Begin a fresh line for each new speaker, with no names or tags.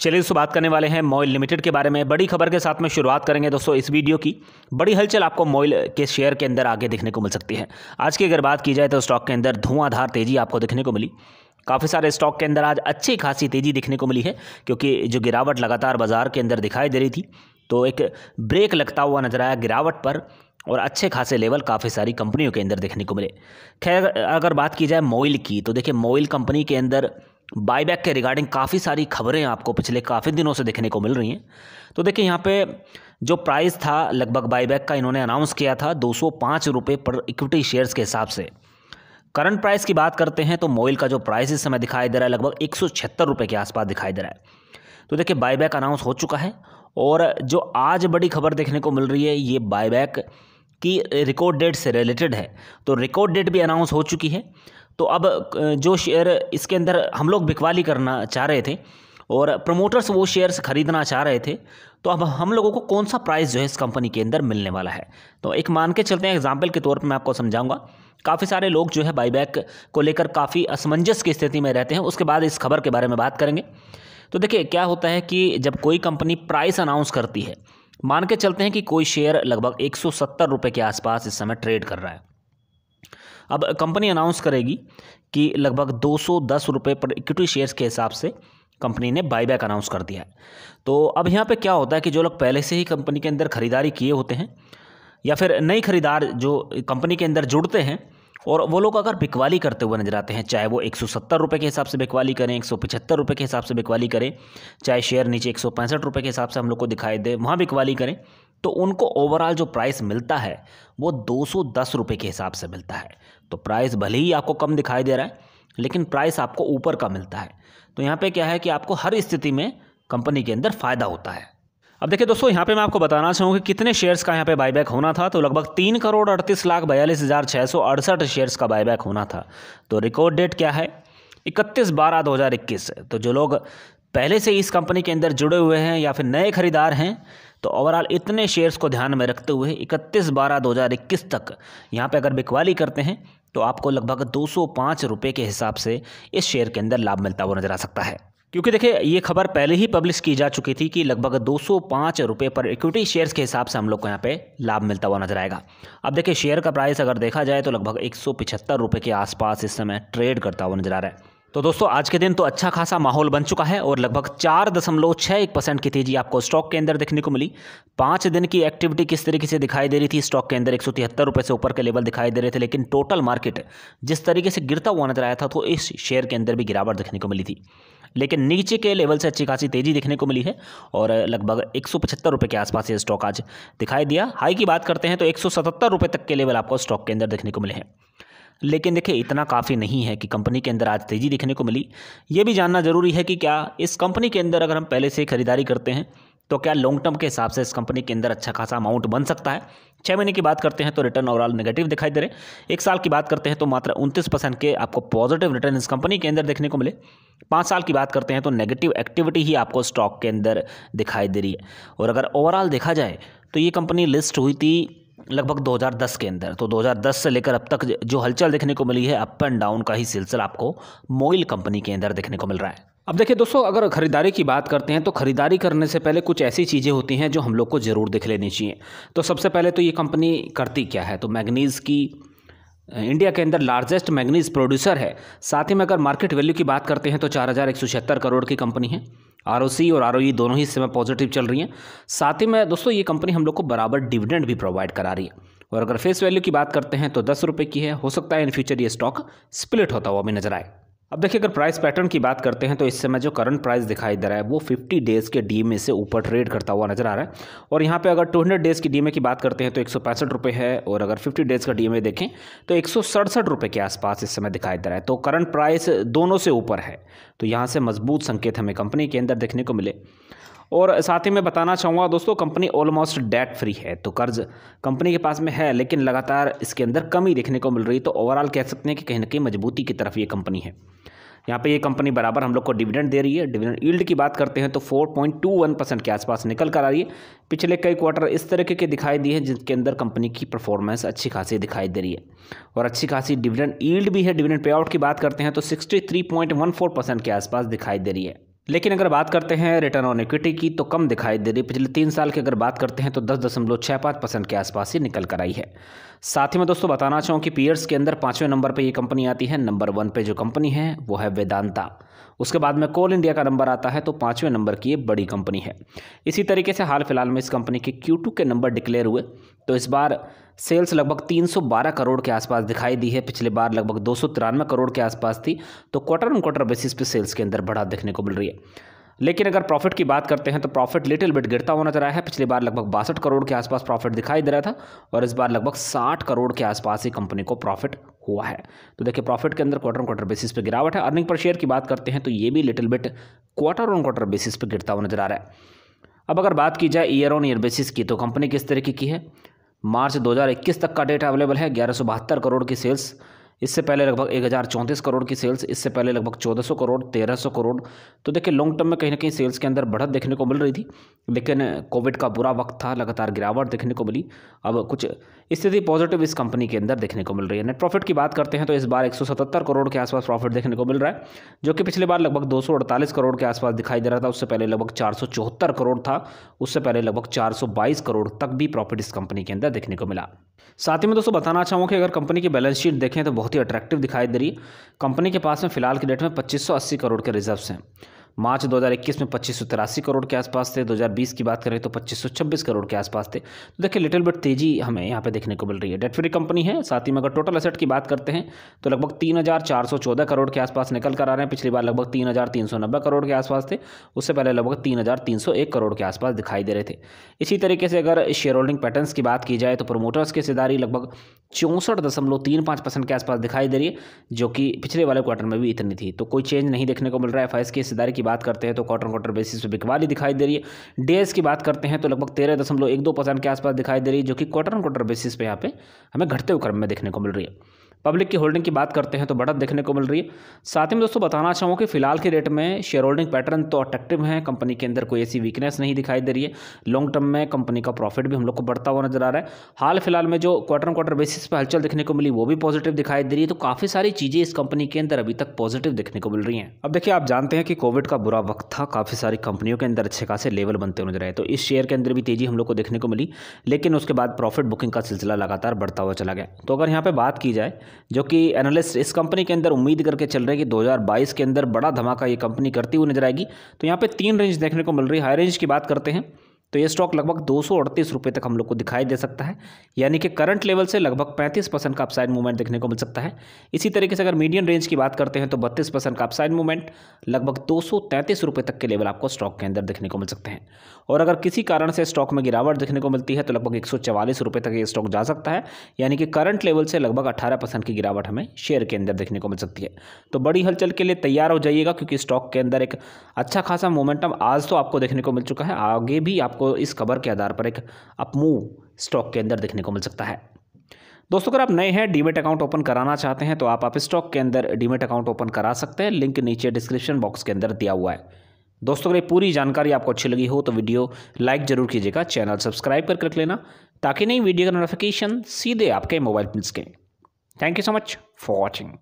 चलिए दोस्तों बात करने वाले हैं मोइल लिमिटेड के बारे में बड़ी खबर के साथ में शुरुआत करेंगे दोस्तों इस वीडियो की बड़ी हलचल आपको मोइल के शेयर के अंदर आगे देखने को मिल सकती है आज की अगर बात की जाए तो स्टॉक के अंदर धुआंधार तेजी आपको देखने को मिली काफ़ी सारे स्टॉक के अंदर आज अच्छी खासी तेज़ी देखने को मिली है क्योंकि जो गिरावट लगातार बाजार के अंदर दिखाई दे रही थी तो एक ब्रेक लगता हुआ नजर आया गिरावट पर और अच्छे खासे लेवल काफ़ी सारी कंपनियों के अंदर देखने को मिले खैर अगर बात की जाए मोइल की तो देखिए मोइल कंपनी के अंदर बायबैक के रिगार्डिंग काफ़ी सारी खबरें आपको पिछले काफ़ी दिनों से देखने को मिल रही हैं तो देखिए यहाँ पे जो प्राइस था लगभग बाईबैक का इन्होंने अनाउंस किया था दो सौ पर इक्विटी शेयर्स के हिसाब से करंट प्राइस की बात करते हैं तो मोइल का जो प्राइस इस समय दिखाई दे रहा है लगभग एक सौ के आसपास दिखाई दे रहा है तो देखिए बाईबैक अनाउंस हो चुका है और जो आज बड़ी खबर देखने को मिल रही है ये बाईबैक की रिकॉर्ड डेट से रिलेटेड है तो रिकॉर्ड डेट भी अनाउंस हो चुकी है तो अब जो शेयर इसके अंदर हम लोग बिकवाली करना चाह रहे थे और प्रमोटर्स वो शेयर्स खरीदना चाह रहे थे तो अब हम लोगों को कौन सा प्राइस जो है इस कंपनी के अंदर मिलने वाला है तो एक मान के चलते हैं एग्जाम्पल के तौर पर मैं आपको समझाऊंगा काफ़ी सारे लोग जो है बाईबैक को लेकर काफ़ी असमंजस की स्थिति में रहते हैं उसके बाद इस खबर के बारे में बात करेंगे तो देखिए क्या होता है कि जब कोई कंपनी प्राइस अनाउंस करती है मान के चलते हैं कि कोई शेयर लगभग एक सौ के आसपास इस समय ट्रेड कर रहा है अब कंपनी अनाउंस करेगी कि लगभग दो सौ पर इक्विटी शेयर्स के हिसाब से कंपनी ने बाईबैक अनाउंस कर दिया है तो अब यहाँ पे क्या होता है कि जो लोग पहले से ही कंपनी के अंदर खरीदारी किए होते हैं या फिर नई खरीदार जो कंपनी के अंदर जुड़ते हैं और वो लोग अगर बिकवाली करते हुए नजर आते हैं चाहे वो एक रुपए के हिसाब से बिकवाली करें एक रुपए के हिसाब से बिकवाली करें चाहे शेयर नीचे एक सौ के हिसाब से हम लोग को दिखाई दे वहाँ बिकवाली करें तो उनको ओवरऑल जो प्राइस मिलता है वो दो सौ दस रुपये के हिसाब से मिलता है तो प्राइस भले ही आपको कम दिखाई दे रहा है लेकिन प्राइस आपको ऊपर का मिलता है तो यहाँ पे क्या है कि आपको हर स्थिति में कंपनी के अंदर फ़ायदा होता है अब देखिए दोस्तों यहाँ पे मैं आपको बताना चाहूँगा कि कितने शेयर्स का यहाँ पे बायबैक होना था तो लगभग तीन करोड़ अड़तीस लाख बयालीस हज़ार छः सौ अड़सठ शेयर्स का बायबैक होना था तो रिकॉर्ड डेट क्या है इकतीस बारह दो हज़ार इक्कीस तो जो लोग पहले से इस कंपनी के अंदर जुड़े हुए हैं या फिर नए खरीदार हैं तो ओवरऑल इतने शेयर्स को ध्यान में रखते हुए 31 बारह दो हज़ार इक्कीस तक यहाँ पे अगर बिकवाली करते हैं तो आपको लगभग दो सौ पाँच रुपये के हिसाब से इस शेयर के अंदर लाभ मिलता हुआ नज़र आ सकता है क्योंकि देखिए ये खबर पहले ही पब्लिश की जा चुकी थी कि लगभग दो सौ रुपये पर इक्विटी शेयर्स के हिसाब से हम लोग को यहाँ पे लाभ मिलता हुआ नजर आएगा अब देखिए शेयर का प्राइस अगर देखा जाए तो लगभग एक सौ के आसपास इस समय ट्रेड करता हुआ नजर आ रहा है तो दोस्तों आज के दिन तो अच्छा खासा माहौल बन चुका है और लगभग चार दशमलव छः एक परसेंट की तेजी आपको स्टॉक के अंदर देखने को मिली पाँच दिन की एक्टिविटी किस तरीके से दिखाई दे रही थी स्टॉक के अंदर एक सौ तिहत्तर रुपये से ऊपर के लेवल दिखाई दे रहे थे लेकिन टोटल मार्केट जिस तरीके से गिरता हुआ नजर आया था तो इस शेयर के अंदर भी गिरावट देखने को मिली थी लेकिन नीचे के लेवल से अच्छी खासी तेजी देखने को मिली है और लगभग एक सौ के आसपास ये स्टॉक आज दिखाई दिया हाई की बात करते हैं तो एक सौ तक के लेवल आपको स्टॉक के अंदर देखने को मिले हैं लेकिन देखिए इतना काफ़ी नहीं है कि कंपनी के अंदर आज तेज़ी देखने को मिली ये भी जानना ज़रूरी है कि क्या इस कंपनी के अंदर अगर हम पहले से खरीदारी करते हैं तो क्या लॉन्ग टर्म के हिसाब से इस कंपनी के अंदर अच्छा खासा अमाउंट बन सकता है छः महीने की बात करते हैं तो रिटर्न ओवरऑल नेगेटिव दिखाई दे रहे हैं एक साल की बात करते हैं तो मात्र उनतीस परसेंट के आपको पॉजिटिव रिटर्न इस कंपनी के अंदर देखने को मिले पाँच साल की बात करते हैं तो नेगेटिव एक्टिविटी ही आपको स्टॉक के अंदर दिखाई दे रही है और अगर ओवरऑल देखा जाए तो ये कंपनी लिस्ट हुई थी लगभग 2010 के अंदर तो 2010 से लेकर अब तक जो हलचल देखने को मिली है अप एंड डाउन का ही सिलसिला आपको मोइल कंपनी के अंदर देखने को मिल रहा है अब देखिए दोस्तों अगर खरीदारी की बात करते हैं तो खरीदारी करने से पहले कुछ ऐसी चीज़ें होती हैं जो हम लोग को ज़रूर देख लेनी चाहिए तो सबसे पहले तो ये कंपनी करती क्या है तो मैगनीज़ की इंडिया के अंदर लार्जेस्ट मैगनीज प्रोड्यूसर है साथ ही में अगर मार्केट वैल्यू की बात करते हैं तो चार करोड़ की कंपनी है आर और आर दोनों ही इस समय पॉजिटिव चल रही हैं साथ ही में दोस्तों ये कंपनी हम लोग को बराबर डिविडेंड भी प्रोवाइड करा रही है और अगर फेस वैल्यू की बात करते हैं तो दस रुपये की है हो सकता है इन फ्यूचर ये स्टॉक स्प्लिट होता हुआ भी नजर आए अब देखिए अगर प्राइस पैटर्न की बात करते हैं तो इस समय जो करंट प्राइस दिखाई दे रहा है वो 50 डेज़ के डीएमए से ऊपर ट्रेड करता हुआ नजर आ रहा है और यहाँ पे अगर 200 डेज़ की डीएमए की बात करते हैं तो एक सौ है और अगर 50 डेज़ का डीएमए देखें तो एक सौ के आसपास इस समय दिखाई दे रहा है तो करंट प्राइस दोनों से ऊपर है तो यहाँ से मजबूत संकेत हमें कंपनी के अंदर देखने को मिले और साथ ही मैं बताना चाहूँगा दोस्तों कंपनी ऑलमोस्ट डेट फ्री है तो कर्ज कंपनी के पास में है लेकिन लगातार इसके अंदर कमी देखने को मिल रही तो ओवरऑल कह सकते हैं कि कहीं ना कहीं मजबूती की तरफ ये कंपनी है यहाँ पे ये कंपनी बराबर हम लोग को डिविडेंड दे रही है डिविडेंड ईल्ड की बात करते हैं तो 4.21 परसेंट के आसपास निकल कर आ रही है पिछले कई क्वार्टर इस तरीके के दिखाई दिए हैं जिनके अंदर कंपनी की परफॉर्मेंस अच्छी खासी दिखाई दे रही है और अच्छी खासी डिविडेंड ईल्ड भी है डिविडेंड पे आउट की बात करते हैं तो सिक्सटी के आसपास दिखाई दे रही है लेकिन अगर बात करते हैं रिटर्न ऑन इक्विटी की तो कम दिखाई दे रही पिछले तीन साल की अगर बात करते हैं तो दस दशमलव छः पाँच परसेंट के आसपास ही निकल कर आई है साथ ही मैं दोस्तों बताना चाहूँ कि पीयर्स के अंदर पाँचवें नंबर पर ये कंपनी आती है नंबर वन पे जो कंपनी है वो है वेदांता उसके बाद में कोल इंडिया का नंबर आता है तो पाँचवें नंबर की ये बड़ी कंपनी है इसी तरीके से हाल फिलहाल में इस कंपनी के क्यू के नंबर डिक्लेयर हुए तो इस बार सेल्स लगभग 312 करोड़ के आसपास दिखाई दी है पिछले बार लगभग दो करोड़ के आसपास थी तो क्वार्टर ऑन क्वार्टर बेसिस पे सेल्स के अंदर बढ़ा देखने को मिल रही है लेकिन अगर प्रॉफिट की बात करते हैं तो प्रॉफिट लिटिल बिट गिरता हुआ नजर आया है पिछली बार लगभग बासठ करोड़ के आसपास प्रॉफिट दिखाई दे रहा था और इस बार लगभग साठ करोड़ के आसपास ही कंपनी को प्रॉफिट हुआ है तो देखिए प्रॉफिट के अंदर क्वार्टर ऑन क्वार्टर बेसिस पे गिरावट है अर्निंग पर शेयर की बात करते हैं तो ये भी little bit quarter on quarter basis पर गिरता हुआ नजर आ रहा है अब अगर बात की जाए ईयर ऑन ईयर बेसिस की तो कंपनी किस तरीके की है मार्च 2021 तक का डेटा अवेलेबल है ग्यारह करोड़ की सेल्स इससे पहले लगभग एक हज़ार चौंतीस करोड़ की सेल्स इससे पहले लगभग चौदह सौ करोड़ तेरह सौ करोड़ तो देखिए लॉन्ग टर्म में कहीं ना कहीं सेल्स के अंदर बढ़त देखने को मिल रही थी लेकिन कोविड का बुरा वक्त था लगातार गिरावट देखने को मिली अब कुछ स्थिति पॉजिटिव इस कंपनी के अंदर देखने को मिल रही है नेट प्रॉफिट की बात करते हैं तो इस बार एक करोड़ के आसपास प्रॉफिट देखने को मिल रहा है जो कि पिछले बार लगभग दो करोड़ के आसपास दिखाई दे रहा था उससे पहले लगभग चार करोड़ था उससे पहले लगभग चार करोड़ तक भी प्रॉफिट इस कंपनी के अंदर देखने को मिला साथ ही में दोस्तों बताना चाहूँगा कि अगर कंपनी की बैलेंस शीट देखें तो बहुत बहुत ही अट्रैक्टिव दिखाई दे रही कंपनी के पास में फिलहाल के डेट में 2580 करोड़ के रिजर्व्स हैं मार्च 2021 में पच्चीस करोड़ के आसपास थे 2020 की बात करें तो छब्बीस करोड़ के आसपास थे तो देखिए लिटिल बट तेजी हमें यहाँ पे देखने को मिल रही है डेट फ्री कंपनी है साथ ही में अगर टोटल असेट की बात करते हैं तो लगभग 3414 करोड़ के आसपास निकल कर आ रहे हैं पिछली बार लगभग तीन करोड़ के आसपास थे उससे पहले लगभग तीन करोड़ के आसपास दिखाई दे रहे थे इसी तरीके से अगर शेयर होल्डिंग पैटर्न्स की बात की जाए तो प्रोमोटर्स की हिस्सेदारी लगभग चौंसठ दशमलव तीन पाँच परसेंट के आसपास दिखाई दे रही है जो कि पिछले वाले क्वार्टर में भी इतनी थी तो कोई चेंज नहीं देखने को मिल रहा है एफ की हिस्सेदारी की बात करते हैं तो क्वार्टर क्वार्टर बेसिस पर बिकवाली दिखाई दे रही है डेज की बात करते हैं तो लगभग तेरह दशमलव एक दो परसेंट के आसपास दिखाई दे रही है जो कि क्वार्टर क्वार्टर बेसिस पे यहाँ पे हमें घटते हुए क्रम में देखने को मिल रही है पब्लिक की होल्डिंग की बात करते हैं तो बढ़त देखने को मिल रही है साथ ही में दोस्तों बताना चाहूँ कि फिलहाल के रेट में शेयर होल्डिंग पैटर्न तो अट्रैक्टिव है कंपनी के अंदर कोई ऐसी वीकनेस नहीं दिखाई दे रही है लॉन्ग टर्म में कंपनी का प्रॉफिट भी हम लोग को बढ़ता हुआ नजर आ रहा है हाल फिलहाल में जो क्वार्टर क्वार्टर बेसिस पर हलचल देखने को मिली वो भी पॉजिटिव दिखाई दे रही है तो काफ़ी सारी चीज़ें इस कंपनी के अंदर अभी तक पॉजिटिव देखने को मिल रही हैं अब देखिए आप जानते हैं कि कोविड का बुरा वक्त था काफ़ी सारी कंपनियों के अंदर अच्छे खासे लेवल बनते हुए नजर आए तो इस शेयर के अंदर भी तेजी हम लोग को देखने को मिली लेकिन उसके बाद प्रॉफिट बुकिंग का सिलसिला लगातार बढ़ता हुआ चला गया तो अगर यहाँ पर बात की जाए जो कि एनालिस्ट इस कंपनी के अंदर उम्मीद करके चल रहे हैं कि 2022 के अंदर बड़ा धमाका ये कंपनी करती हुई नजर आएगी तो यहाँ पे तीन रेंज देखने को मिल रही है हाई रेंज की बात करते हैं तो ये स्टॉक लगभग दो सौ रुपये तक हम लोग को दिखाई दे सकता है यानी कि करंट लेवल से लगभग 35 परसेंट का अपसाइड मूवमेंट देखने को मिल सकता है इसी तरीके से अगर मीडियम रेंज की बात करते हैं तो 32 परसेंट का अपसाइड मूवमेंट लगभग दो रुपये तक के लेवल आपको स्टॉक के अंदर देखने को मिल सकते हैं और अगर किसी कारण से स्टॉक में गिरावट देखने को मिलती है तो लगभग एक रुपये तक ये स्टॉक जा सकता है यानी कि करंट लेवल से लगभग अठारह की गिरावट हमें शेयर के अंदर देखने को मिल सकती है तो बड़ी हलचल के लिए तैयार हो जाइएगा क्योंकि स्टॉक के अंदर एक अच्छा खासा मोमेंटम आज तो आपको देखने को मिल चुका है आगे भी आप आपको इस खबर के आधार पर एक अपमूव स्टॉक के अंदर देखने को मिल सकता है दोस्तों अगर आप नए हैं डीमेट अकाउंट ओपन कराना चाहते हैं तो आप, आप स्टॉक के अंदर डीमेट अकाउंट ओपन करा सकते हैं लिंक नीचे डिस्क्रिप्शन बॉक्स के अंदर दिया हुआ है दोस्तों अगर पूरी जानकारी आपको अच्छी लगी हो तो वीडियो लाइक जरूर कीजिएगा चैनल सब्सक्राइब कर रख लेना ताकि नई वीडियो का नोटिफिकेशन सीधे आपके मोबाइल मिल सके thank you so much for watching